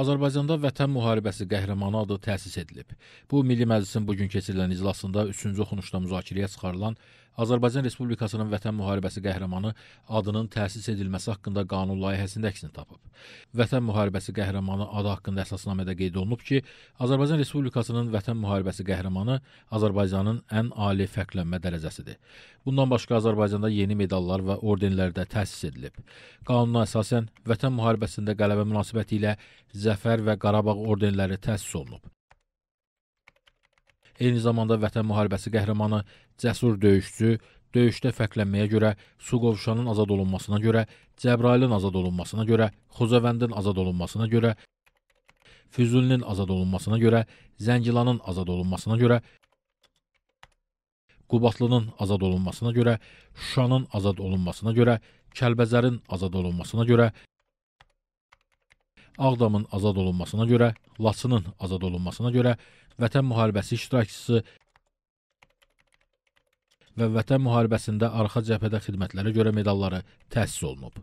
Azərbaycanda Vətən müharibəsi qəhrəmanı adı təsis edilib. Bu Milli Məclisin bu gün keçirilən iclasında 3-cü oxunuşda müzakirəyə çıxarılan Azərbaycan Respublikasının Vətən müharibəsi qəhrəmanı adının təsis edilməsi haqqında qanun layihəsində əksini tapıb. Vətən müharibəsi qəhrəmanı adı haqqında əsasnamədə qeyd olunub ki, Azərbaycan Respublikasının Vətən müharibəsi qəhrəmanı Azərbaycanın ən ali fərqlənmə dərəcəsidir. Bundan başqa Azərbaycanda yeni medallar və ordenlər də təsis edilib. Qanuna əsasən Vətən müharibəsində qələbə münasibəti ilə Zəfər və Qarabağ ordenləri təsis olunub. Eyni zamanda Vətən müharibəsi qəhrəmanı, cəsur döyüşçü, döyüşdə fərqlənməyə görə Suqovuşanın azad olunmasına görə, Cəbrailin azad olunmasına görə, Xuzəvəndin azad olunmasına görə, Füzulinin azad olunmasına görə, Zəngilanın azad olunmasına görə, Qubatlının azad olunmasına görə, Şuşanın azad olunmasına görə, Kəlbəzərin azad olunmasına görə Ağdamın azad olunmasına görə, Laçının azad olunmasına görə Vətən müharibəsi iştirakçısı və Vətən müharibəsində arxa cəbhədə xidmətlərə görə medalları təsis olunub.